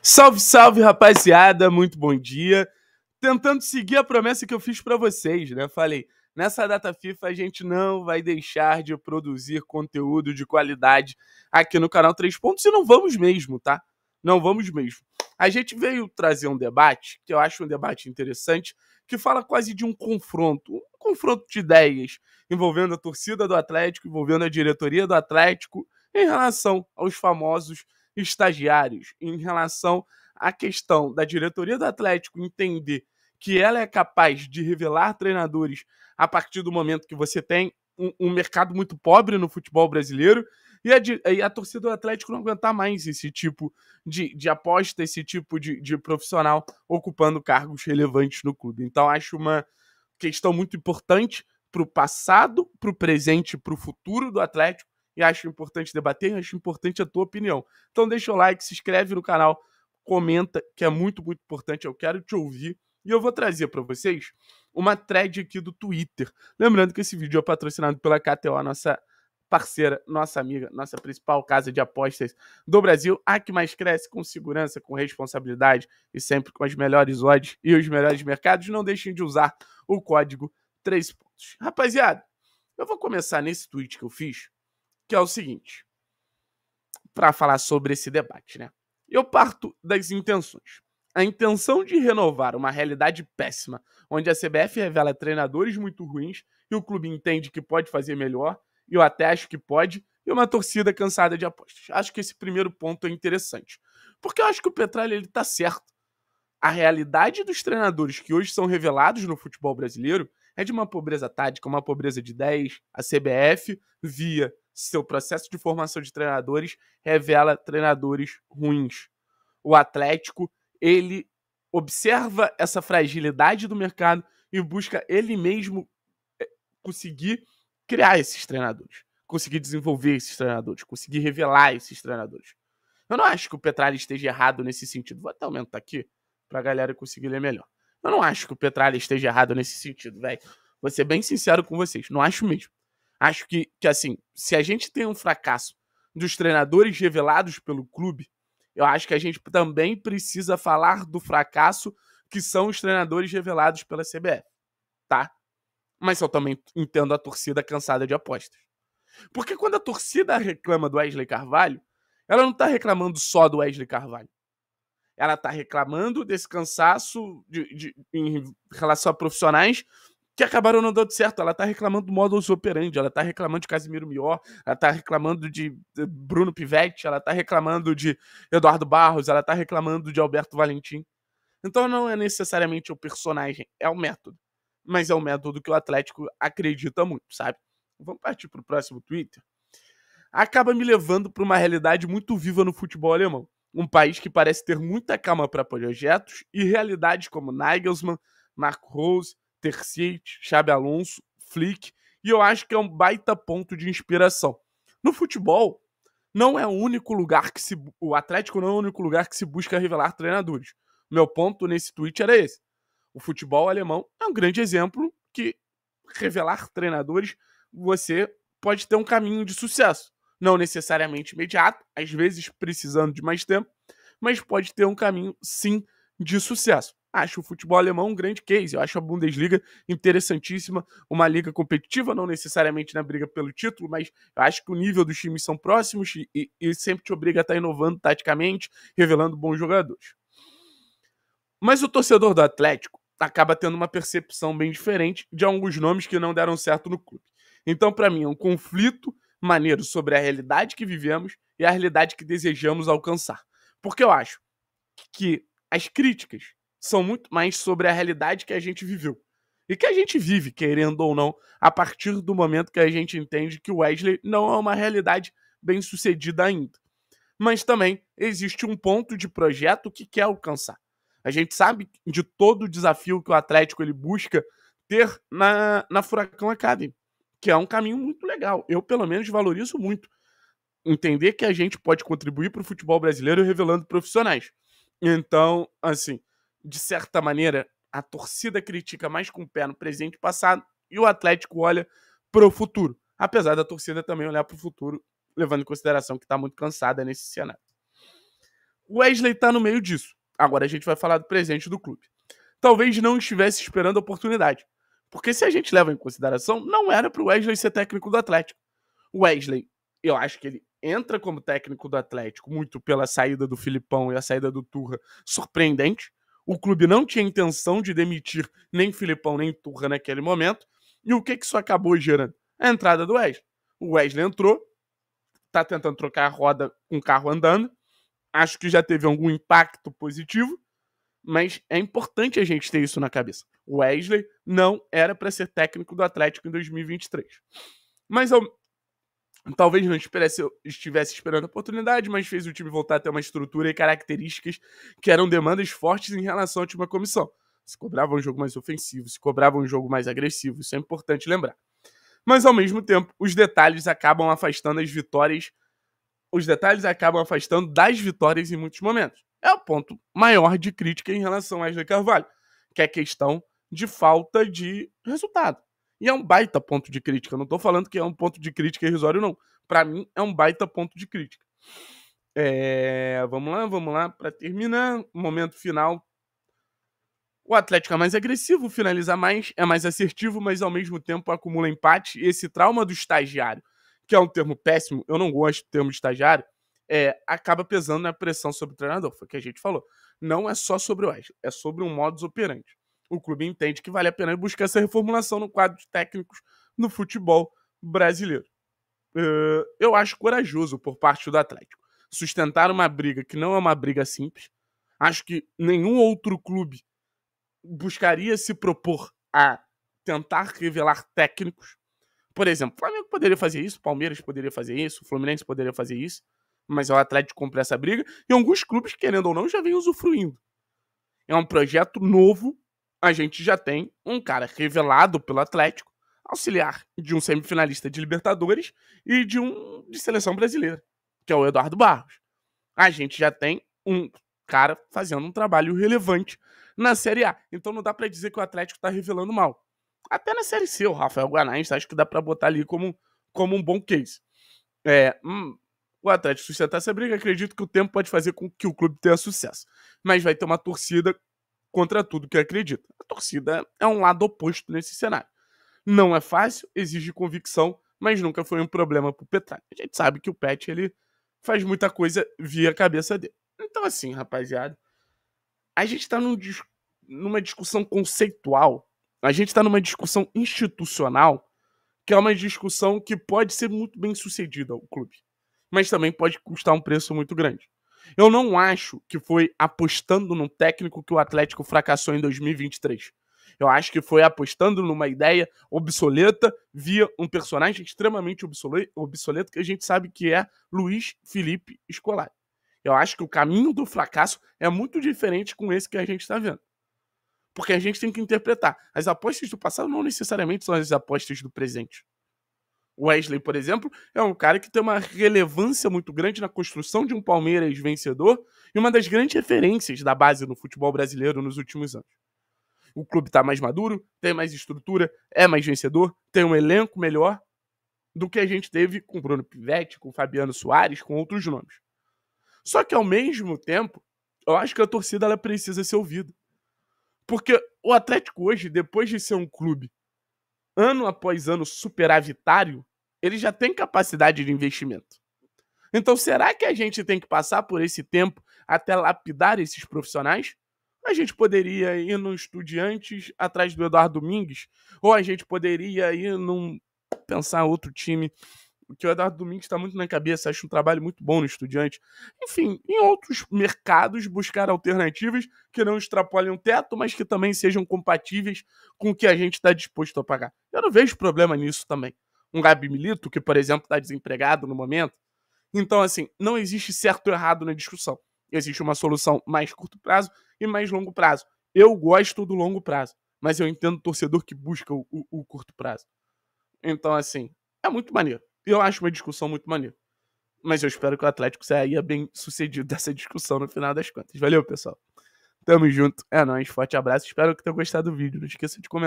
Salve, salve, rapaziada, muito bom dia. Tentando seguir a promessa que eu fiz para vocês, né? Falei, nessa data FIFA a gente não vai deixar de produzir conteúdo de qualidade aqui no canal 3 pontos e não vamos mesmo, tá? Não vamos mesmo. A gente veio trazer um debate, que eu acho um debate interessante, que fala quase de um confronto, um confronto de ideias envolvendo a torcida do Atlético, envolvendo a diretoria do Atlético em relação aos famosos estagiários em relação à questão da diretoria do Atlético entender que ela é capaz de revelar treinadores a partir do momento que você tem um, um mercado muito pobre no futebol brasileiro e a, e a, torcida do Atlético não aguentar mais esse tipo de, de aposta, esse tipo de, de profissional ocupando cargos relevantes no clube. Então, acho uma questão muito importante para o passado, para o presente e para o futuro do Atlético e acho importante debater, acho importante a tua opinião. Então deixa o like, se inscreve no canal, comenta, que é muito, muito importante, eu quero te ouvir. E eu vou trazer para vocês uma thread aqui do Twitter. Lembrando que esse vídeo é patrocinado pela KTO, nossa parceira, nossa amiga, nossa principal casa de apostas do Brasil, a que mais cresce com segurança, com responsabilidade e sempre com as melhores odds e os melhores mercados. Não deixem de usar o código 3 pontos. Rapaziada, eu vou começar nesse tweet que eu fiz, que é o seguinte, para falar sobre esse debate, né? Eu parto das intenções. A intenção de renovar uma realidade péssima, onde a CBF revela treinadores muito ruins e o clube entende que pode fazer melhor, e eu até acho que pode, e uma torcida cansada de apostas. Acho que esse primeiro ponto é interessante. Porque eu acho que o Petralha ele tá certo. A realidade dos treinadores que hoje são revelados no futebol brasileiro é de uma pobreza tática, uma pobreza de 10, A CBF, via seu processo de formação de treinadores revela treinadores ruins. O Atlético, ele observa essa fragilidade do mercado e busca ele mesmo eh, conseguir criar esses treinadores, conseguir desenvolver esses treinadores, conseguir revelar esses treinadores. Eu não acho que o Petralha esteja errado nesse sentido. Vou até aumentar aqui para a galera conseguir ler melhor. Eu não acho que o Petralha esteja errado nesse sentido, velho. Vou ser bem sincero com vocês, não acho mesmo. Acho que, que, assim, se a gente tem um fracasso dos treinadores revelados pelo clube, eu acho que a gente também precisa falar do fracasso que são os treinadores revelados pela CBF, tá? Mas eu também entendo a torcida cansada de apostas. Porque quando a torcida reclama do Wesley Carvalho, ela não tá reclamando só do Wesley Carvalho. Ela tá reclamando desse cansaço de, de, em relação a profissionais que acabaram não dando certo. Ela tá reclamando do modus operandi, ela tá reclamando de Casimiro Mior, ela tá reclamando de eh, Bruno Pivetti, ela tá reclamando de Eduardo Barros, ela tá reclamando de Alberto Valentim. Então não é necessariamente o personagem, é o método. Mas é o método que o Atlético acredita muito, sabe? Vamos partir pro próximo Twitter. Acaba me levando para uma realidade muito viva no futebol alemão. Um país que parece ter muita calma para projetos e realidades como Nagelsmann, Marco Rose, Terceite, Xabi Alonso, Flick, e eu acho que é um baita ponto de inspiração. No futebol, não é o único lugar que se. O Atlético não é o único lugar que se busca revelar treinadores. Meu ponto nesse tweet era esse. O futebol alemão é um grande exemplo que revelar treinadores você pode ter um caminho de sucesso. Não necessariamente imediato, às vezes precisando de mais tempo, mas pode ter um caminho sim de sucesso acho o futebol alemão um grande case. Eu acho a Bundesliga interessantíssima, uma liga competitiva, não necessariamente na briga pelo título, mas eu acho que o nível dos times são próximos e, e sempre te obriga a estar tá inovando taticamente, revelando bons jogadores. Mas o torcedor do Atlético acaba tendo uma percepção bem diferente de alguns nomes que não deram certo no clube. Então, para mim, é um conflito maneiro sobre a realidade que vivemos e a realidade que desejamos alcançar. Porque eu acho que as críticas são muito mais sobre a realidade que a gente viveu. E que a gente vive, querendo ou não, a partir do momento que a gente entende que o Wesley não é uma realidade bem sucedida ainda. Mas também existe um ponto de projeto que quer alcançar. A gente sabe de todo o desafio que o Atlético ele busca ter na, na Furacão Academy, que é um caminho muito legal. Eu, pelo menos, valorizo muito. Entender que a gente pode contribuir para o futebol brasileiro revelando profissionais. Então, assim, de certa maneira, a torcida critica mais com o pé no presente e passado e o Atlético olha para o futuro. Apesar da torcida também olhar para o futuro, levando em consideração que está muito cansada nesse cenário. O Wesley está no meio disso. Agora a gente vai falar do presente do clube. Talvez não estivesse esperando a oportunidade, porque se a gente leva em consideração, não era para o Wesley ser técnico do Atlético. O Wesley, eu acho que ele entra como técnico do Atlético muito pela saída do Filipão e a saída do Turra, surpreendente. O clube não tinha intenção de demitir nem Filipão nem Turra naquele momento. E o que, que isso acabou gerando? A entrada do Wesley. O Wesley entrou, está tentando trocar a roda com um o carro andando. Acho que já teve algum impacto positivo, mas é importante a gente ter isso na cabeça. O Wesley não era para ser técnico do Atlético em 2023. Mas ao, talvez não estivesse esperando a oportunidade, mas fez o time voltar a ter uma estrutura e características que eram demandas fortes em relação à última comissão. Se cobrava um jogo mais ofensivo, se cobrava um jogo mais agressivo, isso é importante lembrar. Mas ao mesmo tempo, os detalhes acabam afastando as vitórias, os detalhes acabam afastando das vitórias em muitos momentos. É o ponto maior de crítica em relação a Ashley Carvalho, que é a questão de falta de resultado. E é um baita ponto de crítica. Eu não tô falando que é um ponto de crítica irrisório, não. Para mim, é um baita ponto de crítica. É, vamos lá, vamos lá. Para terminar, momento final. O Atlético é mais agressivo, finaliza mais, é mais assertivo, mas ao mesmo tempo acumula empate. e Esse trauma do estagiário, que é um termo péssimo, eu não gosto do termo de estagiário, é, acaba pesando na pressão sobre o treinador. Foi o que a gente falou. Não é só sobre o Wesley, é sobre um modus operandi o clube entende que vale a pena buscar essa reformulação no quadro de técnicos no futebol brasileiro. eu acho corajoso por parte do Atlético sustentar uma briga que não é uma briga simples. Acho que nenhum outro clube buscaria se propor a tentar revelar técnicos. Por exemplo, o Flamengo poderia fazer isso, o Palmeiras poderia fazer isso, o Fluminense poderia fazer isso, mas o Atlético compra essa briga e alguns clubes, querendo ou não, já vêm usufruindo. É um projeto novo a gente já tem um cara revelado pelo Atlético, auxiliar de um semifinalista de Libertadores e de um de seleção brasileira, que é o Eduardo Barros. A gente já tem um cara fazendo um trabalho relevante na Série A. Então não dá para dizer que o Atlético está revelando mal. Até na Série C, o Rafael Guanais, acho que dá para botar ali como, como um bom case. É, hum, o Atlético sustentar essa briga, acredito que o tempo pode fazer com que o clube tenha sucesso. Mas vai ter uma torcida contra tudo que acredita. A torcida é um lado oposto nesse cenário. Não é fácil, exige convicção, mas nunca foi um problema pro Petralha. A gente sabe que o Pet, ele faz muita coisa via a cabeça dele. Então, assim, rapaziada, a gente tá num, numa discussão conceitual, a gente tá numa discussão institucional, que é uma discussão que pode ser muito bem sucedida ao clube, mas também pode custar um preço muito grande. Eu não acho que foi apostando num técnico que o Atlético fracassou em 2023. Eu acho que foi apostando numa ideia obsoleta via um personagem extremamente obsoleto que a gente sabe que é Luiz Felipe Scolari. Eu acho que o caminho do fracasso é muito diferente com esse que a gente está vendo. Porque a gente tem que interpretar. As apostas do passado não necessariamente são as apostas do presente. Wesley, por exemplo, é um cara que tem uma relevância muito grande na construção de um Palmeiras vencedor e uma das grandes referências da base no futebol brasileiro nos últimos anos. O clube está mais maduro, tem mais estrutura, é mais vencedor, tem um elenco melhor do que a gente teve com Bruno Pivetti, com Fabiano Soares, com outros nomes. Só que ao mesmo tempo, eu acho que a torcida ela precisa ser ouvida. Porque o Atlético hoje, depois de ser um clube ano após ano superavitário, ele já tem capacidade de investimento. Então, será que a gente tem que passar por esse tempo até lapidar esses profissionais? A gente poderia ir no Estudiantes atrás do Eduardo Domingues, ou a gente poderia ir num. pensar outro time, que o Eduardo Domingues está muito na cabeça, acho um trabalho muito bom no Estudiantes. Enfim, em outros mercados, buscar alternativas que não extrapolem o teto, mas que também sejam compatíveis com o que a gente está disposto a pagar. Eu não vejo problema nisso também um Gabi Milito, que, por exemplo, está desempregado no momento. Então, assim, não existe certo ou errado na discussão. Existe uma solução mais curto prazo e mais longo prazo. Eu gosto do longo prazo, mas eu entendo o torcedor que busca o, o, o curto prazo. Então, assim, é muito maneiro. Eu acho uma discussão muito maneira. Mas eu espero que o Atlético saia bem sucedido dessa discussão no final das contas. Valeu, pessoal. Tamo junto. É nóis. Forte abraço. Espero que tenham gostado do vídeo. Não esqueça de comentar.